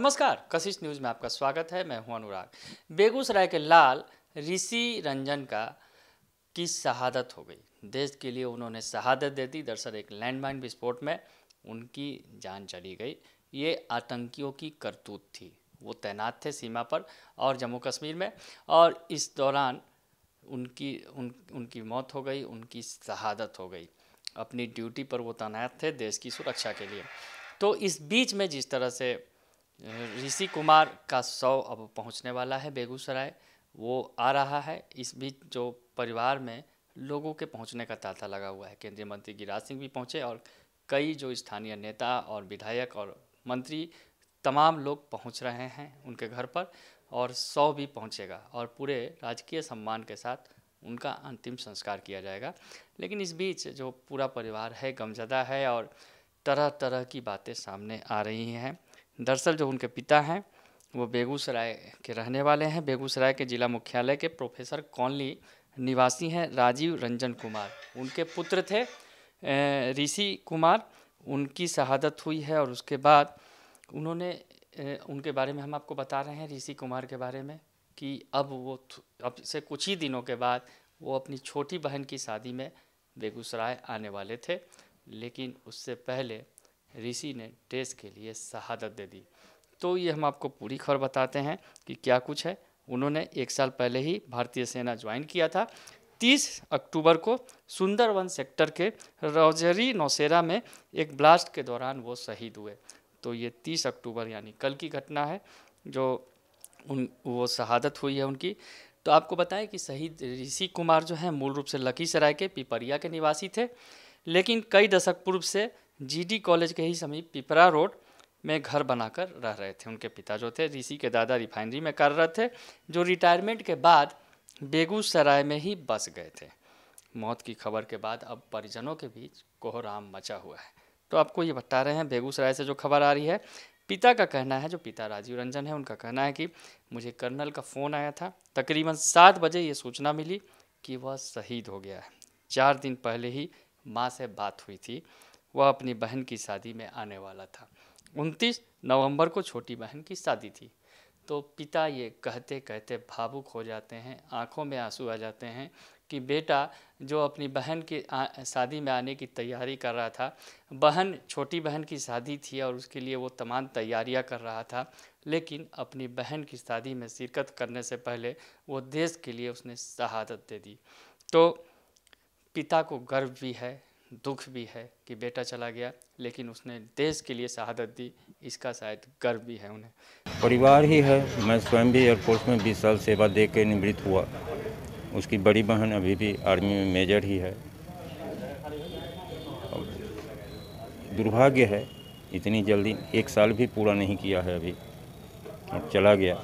नमस्कार कशिश न्यूज़ में आपका स्वागत है मैं हूं अनुराग बेगूसराय के लाल ऋषि रंजन का की शहादत हो गई देश के लिए उन्होंने शहादत दे दी दरअसल एक लैंडमाइन विस्फोट में उनकी जान चली गई ये आतंकियों की करतूत थी वो तैनात थे सीमा पर और जम्मू कश्मीर में और इस दौरान उनकी उन उनकी मौत हो गई उनकी शहादत हो गई अपनी ड्यूटी पर वो तैनात थे देश की सुरक्षा के लिए तो इस बीच में जिस तरह से ऋषि कुमार का शव अब पहुंचने वाला है बेगूसराय वो आ रहा है इस बीच जो परिवार में लोगों के पहुंचने का तांता लगा हुआ है केंद्रीय मंत्री गिरिराज सिंह भी पहुंचे और कई जो स्थानीय नेता और विधायक और मंत्री तमाम लोग पहुंच रहे हैं उनके घर पर और सौ भी पहुंचेगा और पूरे राजकीय सम्मान के साथ उनका अंतिम संस्कार किया जाएगा लेकिन इस बीच जो पूरा परिवार है गमजदा है और तरह तरह की बातें सामने आ रही हैं दरअसल जो उनके पिता हैं वो बेगूसराय के रहने वाले हैं बेगूसराय के जिला मुख्यालय के प्रोफेसर कॉनली निवासी हैं राजीव रंजन कुमार उनके पुत्र थे ऋषि कुमार उनकी शहादत हुई है और उसके बाद उन्होंने उनके बारे में हम आपको बता रहे हैं ऋषि कुमार के बारे में कि अब वो अब से कुछ ही दिनों के बाद वो अपनी छोटी बहन की शादी में बेगूसराय आने वाले थे लेकिन उससे पहले ऋषि ने टेस्ट के लिए शहादत दे दी तो ये हम आपको पूरी खबर बताते हैं कि क्या कुछ है उन्होंने एक साल पहले ही भारतीय सेना ज्वाइन किया था 30 अक्टूबर को सुंदरवन सेक्टर के रोजरी नौसेरा में एक ब्लास्ट के दौरान वो शहीद हुए तो ये 30 अक्टूबर यानी कल की घटना है जो उन वो शहादत हुई है उनकी तो आपको बताएं कि शहीद ऋषि कुमार जो हैं मूल रूप से लखीसराय के पिपरिया के निवासी थे लेकिन कई दशक पूर्व से जीडी कॉलेज के ही समीप पिपरा रोड में घर बनाकर रह रहे थे उनके पिता जो थे ऋषि के दादा रिफाइनरी में कार्यरत थे जो रिटायरमेंट के बाद बेगूसराय में ही बस गए थे मौत की खबर के बाद अब परिजनों के बीच कोहराम मचा हुआ है तो आपको ये बता रहे हैं बेगूसराय से जो खबर आ रही है पिता का कहना है जो पिता राजीव रंजन है उनका कहना है कि मुझे कर्नल का फ़ोन आया था तकरीबन सात बजे ये सूचना मिली कि वह शहीद हो गया है चार दिन पहले ही माँ से बात हुई थी वह अपनी बहन की शादी में आने वाला था उनतीस नवंबर को छोटी बहन की शादी थी तो पिता ये कहते कहते भावुक हो जाते हैं आंखों में आंसू आ जाते हैं कि बेटा जो अपनी बहन की शादी में आने की तैयारी कर रहा था बहन छोटी बहन की शादी थी और उसके लिए वो तमाम तैयारियां कर रहा था लेकिन अपनी बहन की शादी में शिरकत करने से पहले वो देश के लिए उसने शहादत दे दी तो पिता को गर्व भी है दुख भी है कि बेटा चला गया लेकिन उसने देश के लिए शहादत दी इसका शायद गर्व भी है उन्हें परिवार ही है मैं स्वयं भी एयरफोर्स में 20 साल सेवा दे के निवृत्त हुआ उसकी बड़ी बहन अभी भी आर्मी में मेजर ही है दुर्भाग्य है इतनी जल्दी एक साल भी पूरा नहीं किया है अभी और चला गया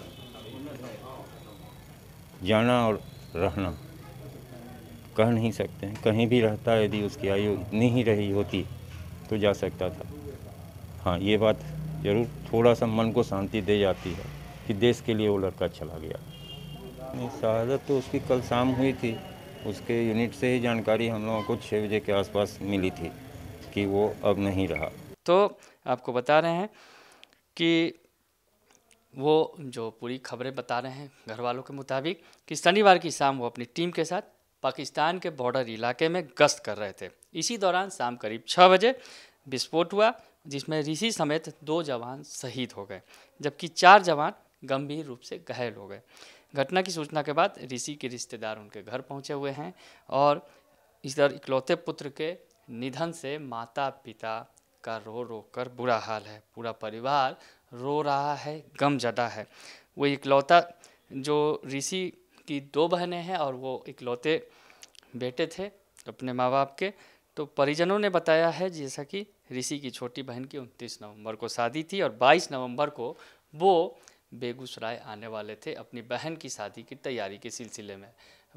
जाना और रहना कह नहीं सकते हैं कहीं भी रहता यदि उसकी आयु इतनी ही रही होती तो जा सकता था हाँ ये बात ज़रूर थोड़ा सा मन को शांति दे जाती है कि देश के लिए वो लड़का चला गया शहादत तो उसकी कल शाम हुई थी उसके यूनिट से ही जानकारी हम लोगों को छः बजे के आसपास मिली थी कि वो अब नहीं रहा तो आपको बता रहे हैं कि वो जो पूरी खबरें बता रहे हैं घर वालों के मुताबिक कि शनिवार की शाम वो अपनी टीम के साथ पाकिस्तान के बॉर्डर इलाके में गश्त कर रहे थे इसी दौरान शाम करीब छः बजे विस्फोट हुआ जिसमें ऋषि समेत दो जवान शहीद हो गए जबकि चार जवान गंभीर रूप से घायल हो गए घटना की सूचना के बाद ऋषि के रिश्तेदार उनके घर पहुंचे हुए हैं और इधर इकलौते पुत्र के निधन से माता पिता का रो रो कर बुरा हाल है पूरा परिवार रो रहा है गम जदा है वो इकलौता जो ऋषि की दो बहनें हैं और वो इकलौते बेटे थे अपने माँ बाप के तो परिजनों ने बताया है जैसा कि ऋषि की छोटी बहन की उनतीस नवंबर को शादी थी और 22 नवंबर को वो बेगूसराय आने वाले थे अपनी बहन की शादी की तैयारी के सिलसिले में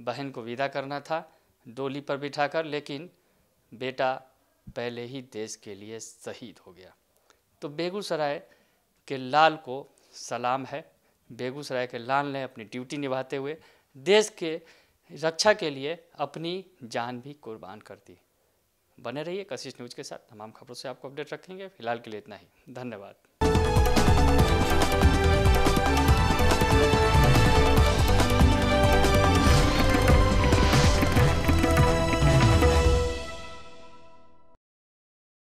बहन को विदा करना था डोली पर बिठाकर लेकिन बेटा पहले ही देश के लिए शहीद हो गया तो बेगूसराय के लाल को सलाम है बेगूसराय के लाल ने अपनी ड्यूटी निभाते हुए देश के रक्षा के लिए अपनी जान भी कुर्बान कर दी बने रहिए कशिश न्यूज़ के साथ तमाम खबरों से आपको अपडेट रखेंगे फिलहाल के लिए इतना ही धन्यवाद